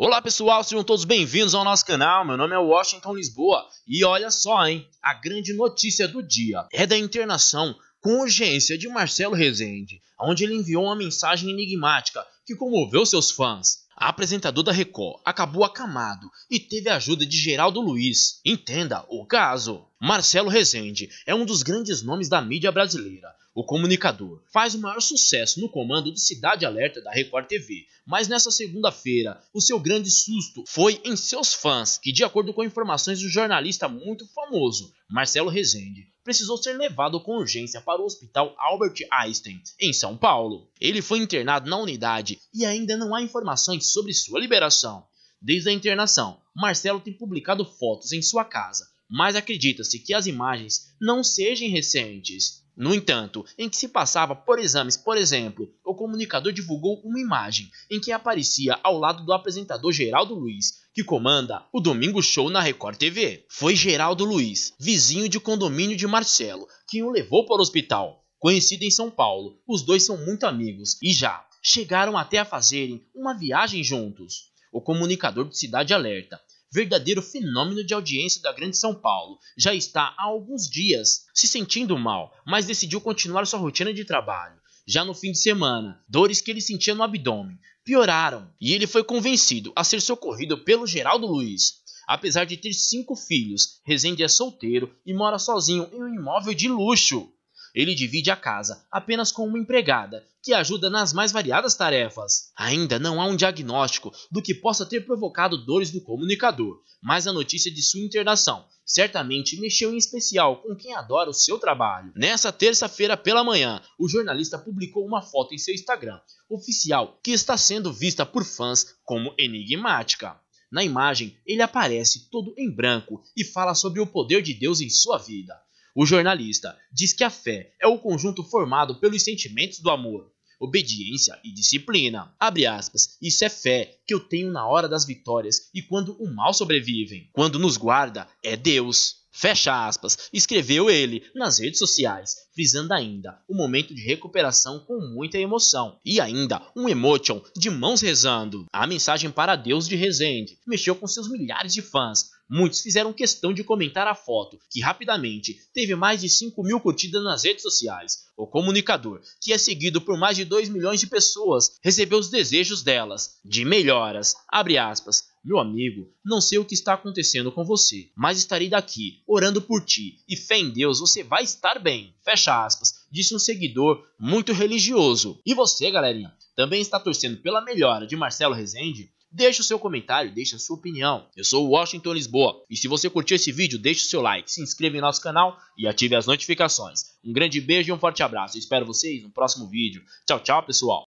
Olá pessoal, sejam todos bem-vindos ao nosso canal. Meu nome é Washington Lisboa e olha só, hein? A grande notícia do dia é da internação com urgência de Marcelo Rezende, onde ele enviou uma mensagem enigmática que comoveu seus fãs apresentador da Record, acabou acamado e teve a ajuda de Geraldo Luiz. Entenda o caso. Marcelo Rezende é um dos grandes nomes da mídia brasileira. O comunicador faz o maior sucesso no comando do Cidade Alerta da Record TV, mas nessa segunda-feira, o seu grande susto foi em seus fãs, que, de acordo com informações do jornalista muito famoso, Marcelo Rezende, precisou ser levado com urgência para o Hospital Albert Einstein, em São Paulo. Ele foi internado na unidade e ainda não há informações sobre sua liberação. Desde a internação, Marcelo tem publicado fotos em sua casa, mas acredita-se que as imagens não sejam recentes. No entanto, em que se passava por exames, por exemplo, o comunicador divulgou uma imagem em que aparecia ao lado do apresentador Geraldo Luiz, que comanda o Domingo Show na Record TV. Foi Geraldo Luiz, vizinho de condomínio de Marcelo, que o levou para o hospital. Conhecido em São Paulo, os dois são muito amigos e já chegaram até a fazerem uma viagem juntos. O comunicador de Cidade Alerta, verdadeiro fenômeno de audiência da Grande São Paulo, já está há alguns dias se sentindo mal, mas decidiu continuar sua rotina de trabalho já no fim de semana, dores que ele sentia no abdômen pioraram e ele foi convencido a ser socorrido pelo Geraldo Luiz. Apesar de ter cinco filhos, Rezende é solteiro e mora sozinho em um imóvel de luxo. Ele divide a casa apenas com uma empregada, que ajuda nas mais variadas tarefas. Ainda não há um diagnóstico do que possa ter provocado dores do comunicador, mas a notícia de sua internação certamente mexeu em especial com quem adora o seu trabalho. Nessa terça-feira pela manhã, o jornalista publicou uma foto em seu Instagram oficial que está sendo vista por fãs como enigmática. Na imagem, ele aparece todo em branco e fala sobre o poder de Deus em sua vida. O jornalista diz que a fé é o conjunto formado pelos sentimentos do amor, obediência e disciplina. Abre aspas. Isso é fé que eu tenho na hora das vitórias e quando o mal sobrevivem. Quando nos guarda é Deus. Fecha aspas, escreveu ele nas redes sociais, frisando ainda o um momento de recuperação com muita emoção e ainda um emotion de mãos rezando. A mensagem para Deus de Rezende mexeu com seus milhares de fãs, Muitos fizeram questão de comentar a foto, que rapidamente teve mais de 5 mil curtidas nas redes sociais. O comunicador, que é seguido por mais de 2 milhões de pessoas, recebeu os desejos delas de melhoras. Aspas, Meu amigo, não sei o que está acontecendo com você, mas estarei daqui, orando por ti, e fé em Deus, você vai estar bem. Fecha aspas, disse um seguidor muito religioso. E você, galerinha, também está torcendo pela melhora de Marcelo Rezende? Deixe o seu comentário, deixe a sua opinião. Eu sou o Washington Lisboa e se você curtiu esse vídeo, deixe o seu like, se inscreva em nosso canal e ative as notificações. Um grande beijo e um forte abraço. Eu espero vocês no próximo vídeo. Tchau, tchau, pessoal.